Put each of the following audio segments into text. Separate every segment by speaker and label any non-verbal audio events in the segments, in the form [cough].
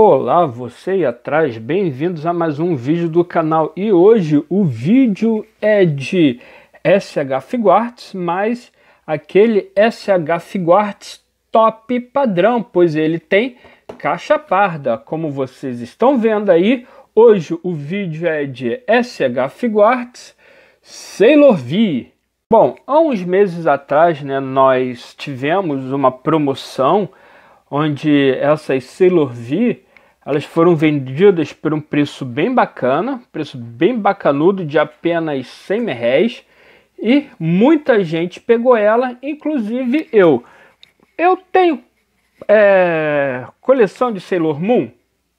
Speaker 1: Olá, você e atrás, bem-vindos a mais um vídeo do canal e hoje o vídeo é de SH Figuarts, mas aquele SH Figuarts top padrão, pois ele tem caixa parda, como vocês estão vendo aí. Hoje o vídeo é de SH Figuarts Sailor V. Bom, há uns meses atrás, né, nós tivemos uma promoção onde essas Sailor V elas foram vendidas por um preço bem bacana, preço bem bacanudo de apenas 100 reais e muita gente pegou ela, inclusive eu. Eu tenho é, coleção de Sailor Moon?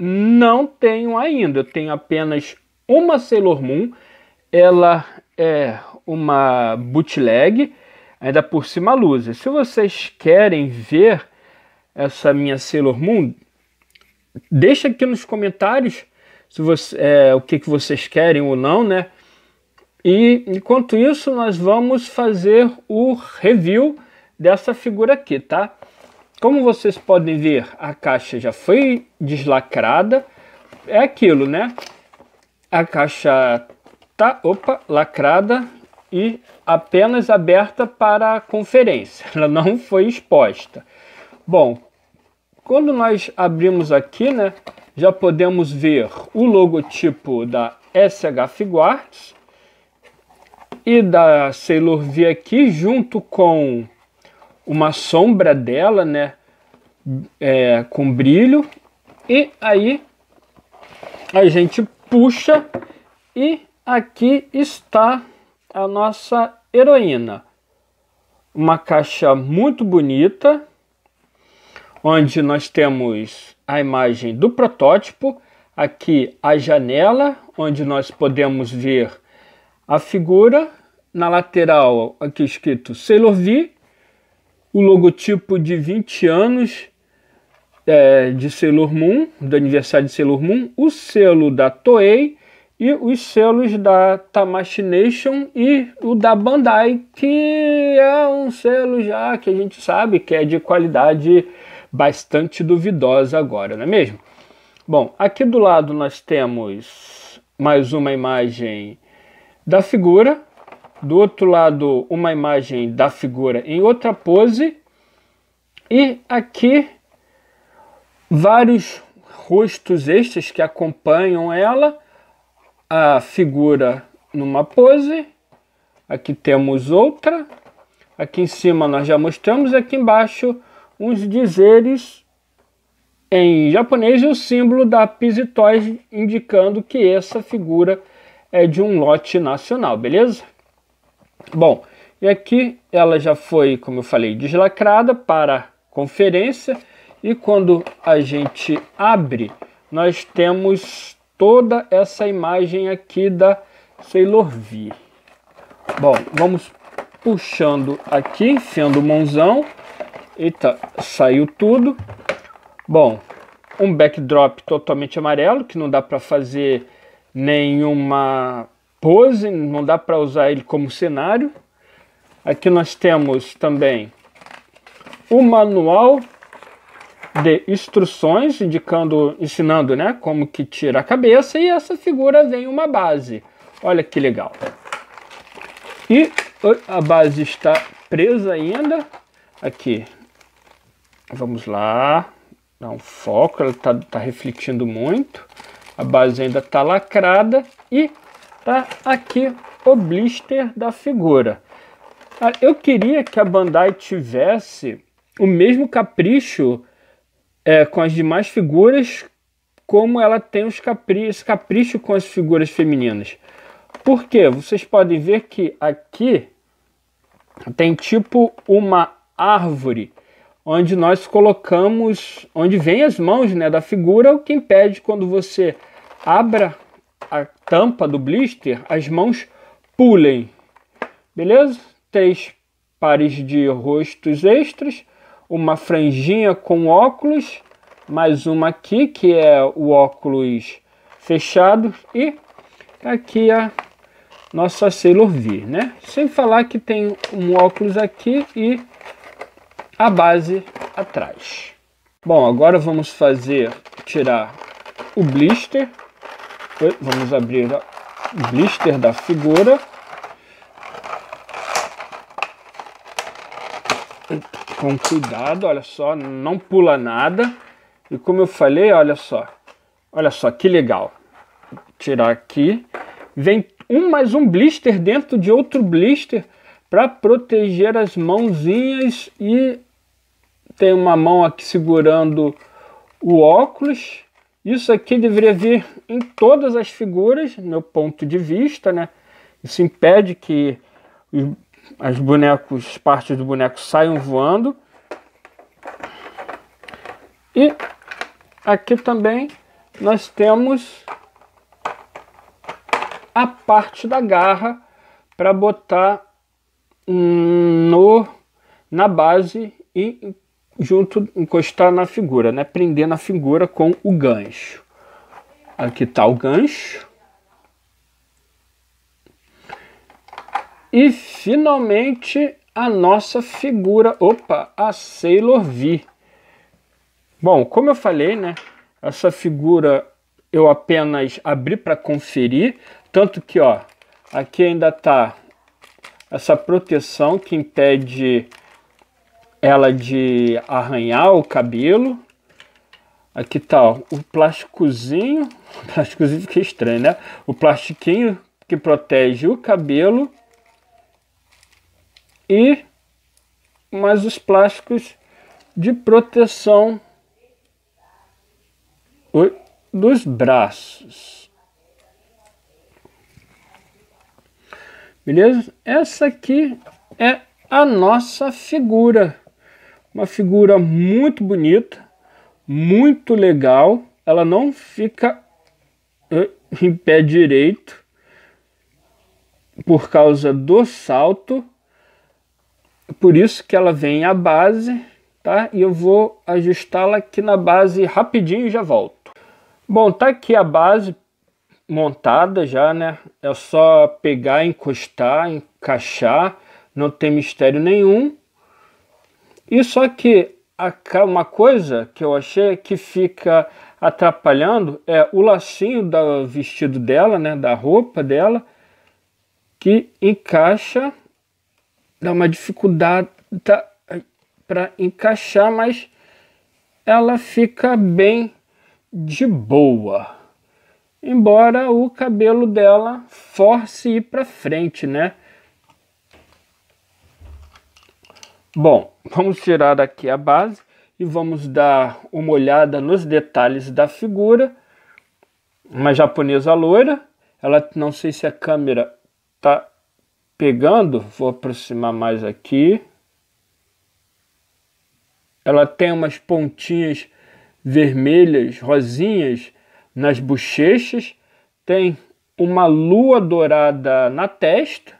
Speaker 1: Não tenho ainda, eu tenho apenas uma Sailor Moon. Ela é uma bootleg, ainda por cima luz. Se vocês querem ver essa minha Sailor Moon, Deixa aqui nos comentários se você, é, o que, que vocês querem ou não, né? E enquanto isso, nós vamos fazer o review dessa figura aqui, tá? Como vocês podem ver, a caixa já foi deslacrada. É aquilo, né? A caixa tá, opa, lacrada e apenas aberta para a conferência. [laughs] Ela não foi exposta. Bom, quando nós abrimos aqui, né, já podemos ver o logotipo da SH Guards e da Sailor V aqui junto com uma sombra dela, né, é, com brilho. E aí a gente puxa e aqui está a nossa heroína. Uma caixa muito bonita, onde nós temos a imagem do protótipo, aqui a janela, onde nós podemos ver a figura, na lateral aqui escrito Sailor V, o logotipo de 20 anos é, de Sailor Moon, do aniversário de Sailor Moon, o selo da Toei e os selos da Tamashii Nation e o da Bandai, que é um selo já que a gente sabe que é de qualidade bastante duvidosa agora, não é mesmo? Bom, aqui do lado nós temos mais uma imagem da figura, do outro lado uma imagem da figura em outra pose e aqui vários rostos estes que acompanham ela, a figura numa pose, aqui temos outra, aqui em cima nós já mostramos, aqui embaixo uns dizeres em japonês e o símbolo da Pisitois indicando que essa figura é de um lote nacional, beleza? Bom, e aqui ela já foi, como eu falei, deslacrada para conferência e quando a gente abre, nós temos toda essa imagem aqui da Sailor V. Bom, vamos puxando aqui, enfiando o mãozão. Eita, saiu tudo. Bom, um backdrop totalmente amarelo, que não dá para fazer nenhuma pose, não dá para usar ele como cenário. Aqui nós temos também o manual de instruções indicando, ensinando, né, como que tira a cabeça e essa figura vem uma base. Olha que legal. E uh, a base está presa ainda aqui Vamos lá. Dá um foco, ela está tá refletindo muito. A base ainda está lacrada. E tá aqui o blister da figura. Ah, eu queria que a Bandai tivesse o mesmo capricho é, com as demais figuras como ela tem os capri esse capricho com as figuras femininas. Porque vocês podem ver que aqui tem tipo uma árvore onde nós colocamos, onde vem as mãos né, da figura, o que impede quando você abra a tampa do blister, as mãos pulem. Beleza? Três pares de rostos extras, uma franjinha com óculos, mais uma aqui que é o óculos fechado e aqui a nossa Sailor V, né? Sem falar que tem um óculos aqui e a base atrás. Bom, agora vamos fazer tirar o blister. Vamos abrir o blister da figura. Com cuidado, olha só, não pula nada. E como eu falei, olha só, olha só que legal. Vou tirar aqui, vem um mais um blister dentro de outro blister para proteger as mãozinhas e tem uma mão aqui segurando o óculos. Isso aqui deveria vir em todas as figuras, meu ponto de vista, né? Isso impede que as bonecos, partes do boneco saiam voando. E aqui também nós temos a parte da garra para botar no, na base e junto encostar na figura, né? Prender na figura com o gancho. Aqui está o gancho. E finalmente a nossa figura, opa, a Sailor V. Bom, como eu falei, né? Essa figura eu apenas abri para conferir, tanto que ó, aqui ainda está essa proteção que impede ela de arranhar o cabelo. Aqui tá ó, o plásticozinho, o [laughs] plásticozinho fica é estranho, né? O plastiquinho que protege o cabelo e mais os plásticos de proteção dos braços. Beleza? Essa aqui é a nossa figura. Uma figura muito bonita, muito legal. Ela não fica [laughs] em pé direito por causa do salto. Por isso que ela vem à base, tá? E eu vou ajustá-la aqui na base rapidinho e já volto. Bom, tá aqui a base montada já, né? É só pegar, encostar, encaixar, não tem mistério nenhum. E só que uma coisa que eu achei que fica atrapalhando é o lacinho do vestido dela, né, da roupa dela, que encaixa, dá uma dificuldade para encaixar, mas ela fica bem de boa embora o cabelo dela force ir para frente, né? Bom, vamos tirar aqui a base e vamos dar uma olhada nos detalhes da figura. Uma japonesa loira, ela não sei se a câmera tá pegando, vou aproximar mais aqui. Ela tem umas pontinhas vermelhas, rosinhas, nas bochechas, tem uma lua dourada na testa.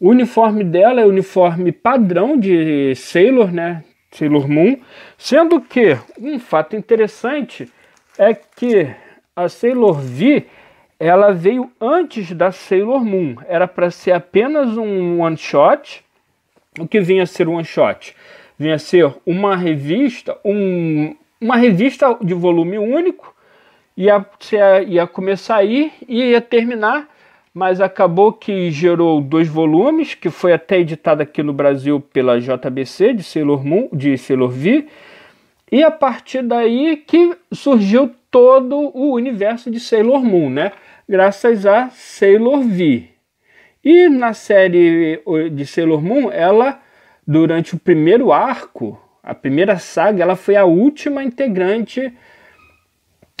Speaker 1: O uniforme dela é o uniforme padrão de Sailor, né? Sailor Moon. Sendo que um fato interessante é que a Sailor V ela veio antes da Sailor Moon. Era para ser apenas um one shot. O que vinha a ser um one shot? Vinha a ser uma revista, um, uma revista de volume único ia, ia começar aí e ia terminar, mas acabou que gerou dois volumes, que foi até editado aqui no Brasil pela JBC de Sailor Moon, de Sailor V, e a partir daí que surgiu todo o universo de Sailor Moon, né? Graças a Sailor V. E na série de Sailor Moon, ela durante o primeiro arco, a primeira saga, ela foi a última integrante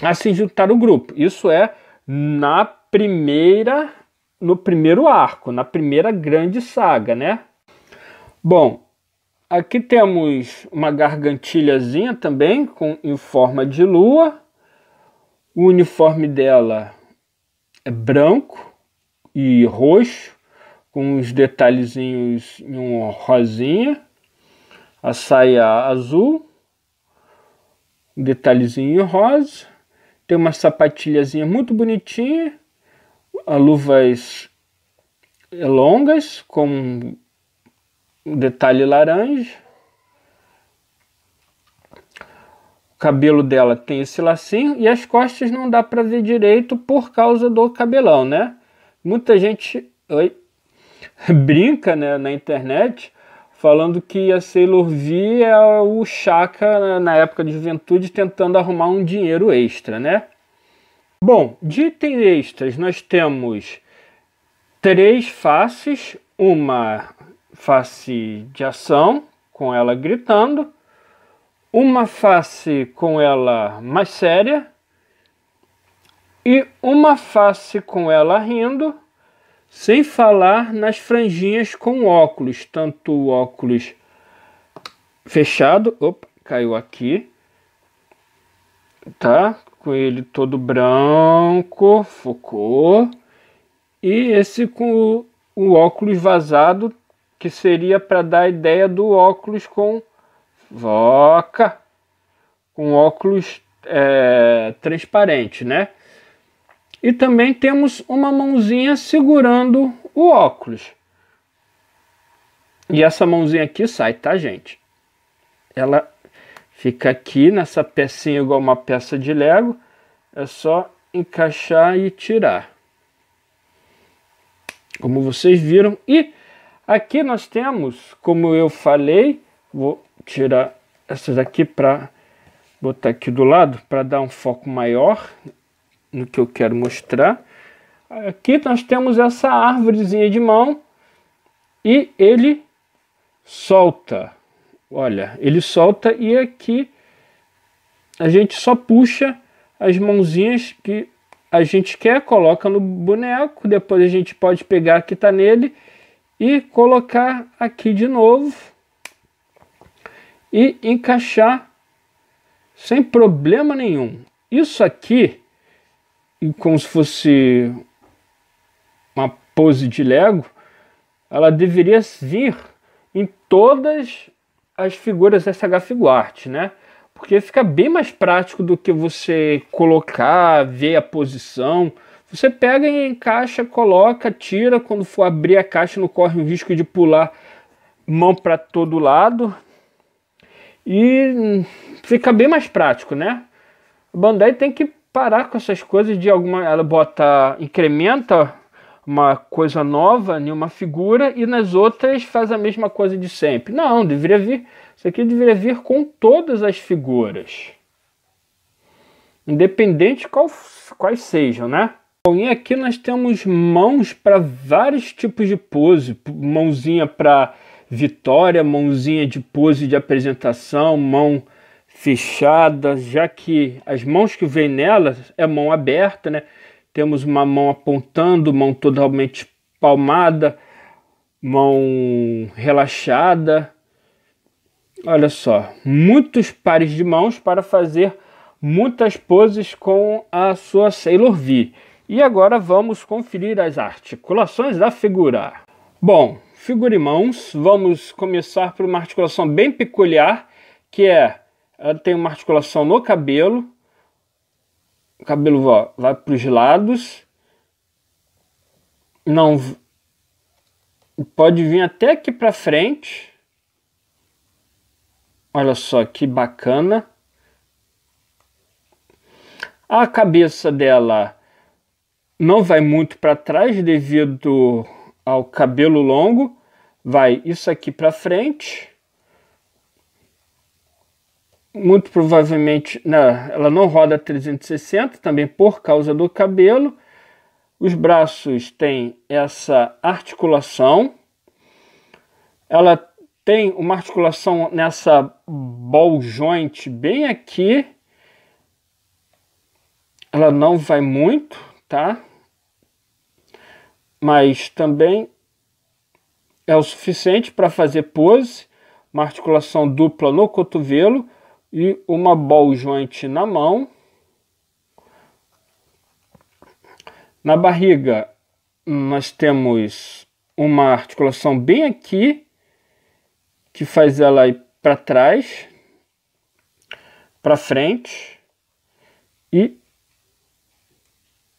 Speaker 1: a se juntar no grupo. Isso é na primeira, no primeiro arco, na primeira grande saga, né? Bom, aqui temos uma gargantilhazinha também com, em forma de lua. O uniforme dela é branco e roxo, com uns detalhezinhos em um rosinha. A saia azul, um detalhezinho rosa tem uma sapatilhazinha muito bonitinha, luvas eh, longas com um detalhe laranja. O cabelo dela tem esse lacinho e as costas não dá para ver direito por causa do cabelão, né? Muita gente oi, [laughs] brinca né, na internet falando que a Sailor V é o Chaka na época de juventude tentando arrumar um dinheiro extra, né? Bom, de itens extras nós temos três faces, uma face de ação com ela gritando, uma face com ela mais séria e uma face com ela rindo sem falar nas franjinhas com óculos, tanto o óculos fechado, opa, caiu aqui, tá? Com ele todo branco, focou, e esse com o, óculos vazado, que seria para dar a ideia do óculos com voca, com óculos é, transparente, né? E também temos uma mãozinha segurando o óculos. E essa mãozinha aqui sai, tá, gente? Ela fica aqui nessa pecinha igual uma peça de Lego. É só encaixar e tirar. Como vocês viram. E aqui nós temos, como eu falei, vou tirar essas daqui para botar aqui do lado para dar um foco maior no que eu quero mostrar. Aqui nós temos essa árvorezinha de mão e ele solta. Olha, ele solta e aqui a gente só puxa as mãozinhas que a gente quer, coloca no boneco, depois a gente pode pegar que está nele e colocar aqui de novo e encaixar sem problema nenhum. Isso aqui como se fosse uma pose de Lego, ela deveria vir em todas as figuras SH Art, né? Porque fica bem mais prático do que você colocar, ver a posição. Você pega e encaixa, coloca, tira. Quando for abrir a caixa, não corre o risco de pular mão para todo lado. E fica bem mais prático, né? A Bandai tem que parar com essas coisas de alguma. Ela bota. incrementa uma coisa nova em uma figura e nas outras faz a mesma coisa de sempre. Não, deveria vir. Isso aqui deveria vir com todas as figuras. Independente qual, quais sejam, né? Bom, e aqui nós temos mãos para vários tipos de pose. Mãozinha para vitória, mãozinha de pose de apresentação, mão fechada, já que as mãos que vem nela é mão aberta, né? Temos uma mão apontando, mão totalmente palmada, mão relaxada. Olha só, muitos pares de mãos para fazer muitas poses com a sua Sailor V. E agora vamos conferir as articulações da figura. Bom, figura mãos, vamos começar por uma articulação bem peculiar, que é ela tem uma articulação no cabelo, o cabelo ó, vai para os lados, não pode vir até aqui para frente. Olha só que bacana. A cabeça dela não vai muito para trás devido ao cabelo longo, vai isso aqui para frente muito provavelmente não, né, ela não roda 360, também por causa do cabelo. Os braços têm essa articulação. Ela tem uma articulação nessa ball joint bem aqui. Ela não vai muito, tá? Mas também é o suficiente para fazer pose. Uma articulação dupla no cotovelo e uma ball joint na mão. Na barriga, nós temos uma articulação bem aqui, que faz ela ir para trás, para frente e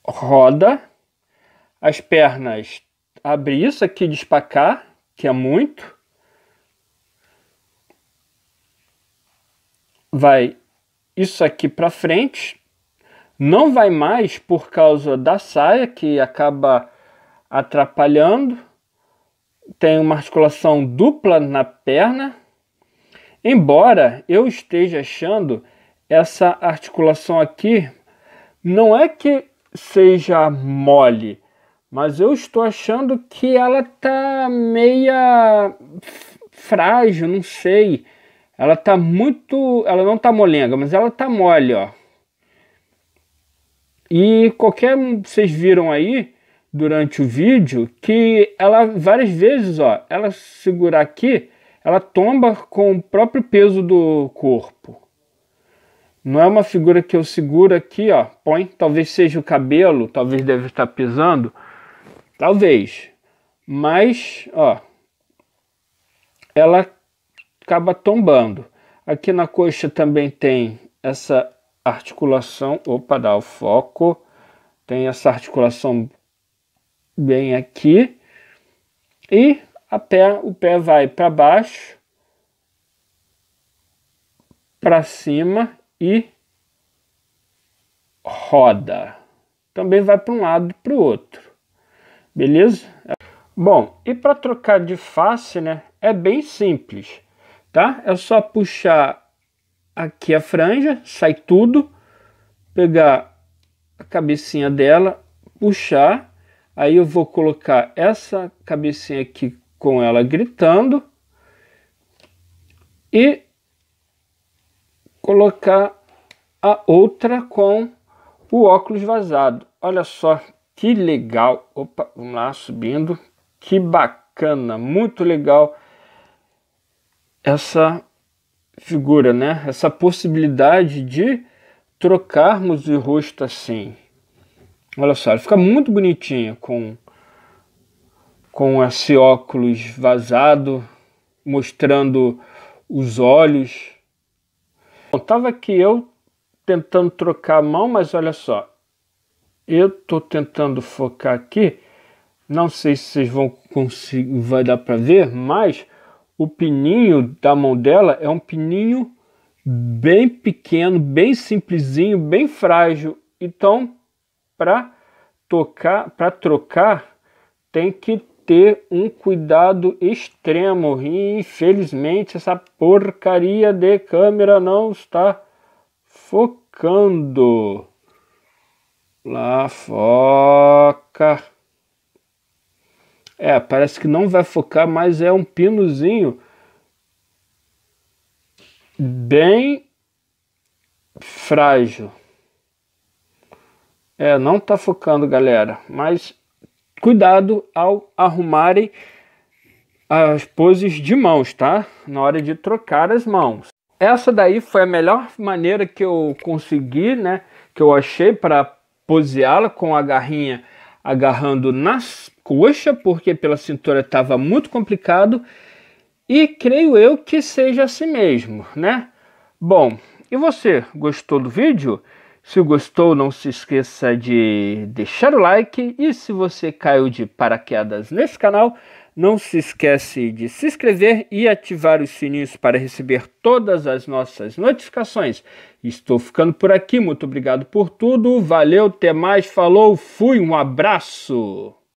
Speaker 1: roda. As pernas, abrir isso aqui, despacar, que é muito vai isso aqui para frente, não vai mais por causa da saia que acaba atrapalhando, tem uma articulação dupla na perna, embora eu esteja achando essa articulação aqui não é que seja mole, mas eu estou achando que ela tá meia frágil, não sei. Ela tá muito, ela não tá molenga, mas ela tá mole, ó. E qualquer, vocês viram aí durante o vídeo que ela várias vezes, ó, ela segurar aqui, ela tomba com o próprio peso do corpo. Não é uma figura que eu seguro aqui, ó, põe, talvez seja o cabelo, talvez deve estar tá pisando, talvez. Mas, ó, ela acaba tombando. Aqui na coxa também tem essa articulação, opa, dá o foco, tem essa articulação bem aqui, e a pé, o pé vai para baixo, para cima e roda. Também vai para um lado e para o outro, beleza? Bom, e para trocar de face, né, é bem simples tá? É só puxar aqui a franja, sai tudo, pegar a cabecinha dela, puxar, aí eu vou colocar essa cabecinha aqui com ela gritando e colocar a outra com o óculos vazado. Olha só que legal. Opa, vamos lá, subindo. Que bacana, muito legal essa figura, né? essa possibilidade de trocarmos o rosto assim. Olha só, ele fica muito bonitinho com, com esse óculos vazado, mostrando os olhos. Bom, tava aqui eu tentando trocar a mão, mas olha só, eu tô tentando focar aqui, não sei se vocês vão conseguir, vai dar para ver, mas o pininho da mão dela é um pininho bem pequeno, bem simplesinho, bem frágil. Então, para tocar, para trocar, tem que ter um cuidado extremo. E, infelizmente, essa porcaria de câmera não está focando. Lá foca. É, parece que não vai focar, mas é um pinozinho bem frágil. É, não tá focando, galera. Mas cuidado ao arrumarem as poses de mãos, tá? Na hora de trocar as mãos. Essa daí foi a melhor maneira que eu consegui, né? Que eu achei para poseá-la com a garrinha agarrando nas coxas, porque pela cintura estava muito complicado, e creio eu que seja assim mesmo, né? Bom, e você, gostou do vídeo? Se gostou, não se esqueça de deixar o like, e se você caiu de paraquedas nesse canal, não se esquece de se inscrever e ativar os sininhos para receber todas as nossas notificações. Estou ficando por aqui, muito obrigado por tudo. Valeu, até mais, falou, fui, um abraço!